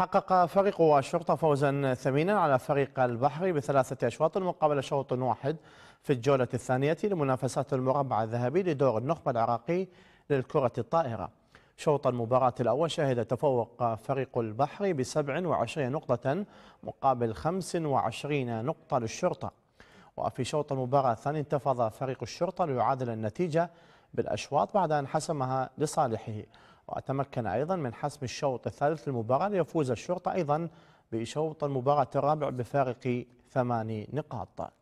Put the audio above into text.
حقق فريق الشرطة فوزا ثمينا على فريق البحر بثلاثة أشواط مقابل شوط واحد في الجولة الثانية لمنافسات المربع الذهبي لدور النخبة العراقي للكرة الطائرة شوط المباراة الأول شهد تفوق فريق البحر ب 27 نقطة مقابل 25 نقطة للشرطة وفي شوط المباراة الثاني انتفض فريق الشرطة ليعادل النتيجة بالأشواط بعد أن حسمها لصالحه وتمكن أيضا من حسم الشوط الثالث للمباراة ليفوز الشرطة أيضا بشوط المباراة الرابع بفارق ثماني نقاط